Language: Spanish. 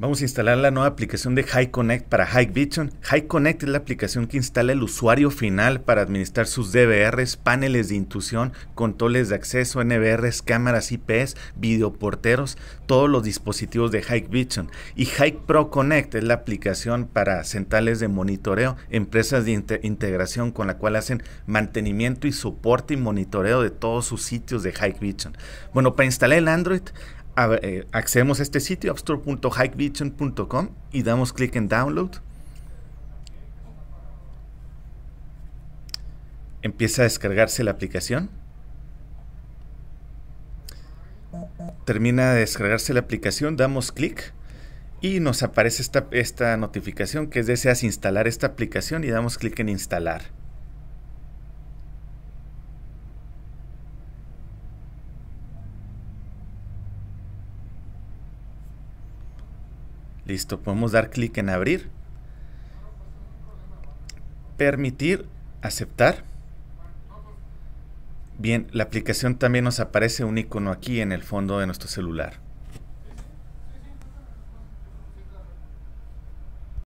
Vamos a instalar la nueva aplicación de High Connect para High Vision. Connect es la aplicación que instala el usuario final para administrar sus DVRs, paneles de intuición, controles de acceso, NVRs, cámaras IPs, videoporteros, todos los dispositivos de High Vision. Y Hike Pro Connect es la aplicación para centrales de monitoreo, empresas de integración con la cual hacen mantenimiento y soporte y monitoreo de todos sus sitios de High Vision. Bueno, para instalar el Android eh, accedemos a este sitio, appstore.hikevision.com y damos clic en Download. Empieza a descargarse la aplicación. Termina de descargarse la aplicación, damos clic y nos aparece esta, esta notificación que es deseas instalar esta aplicación y damos clic en instalar. Listo, podemos dar clic en abrir. Permitir, aceptar. Bien, la aplicación también nos aparece un icono aquí en el fondo de nuestro celular.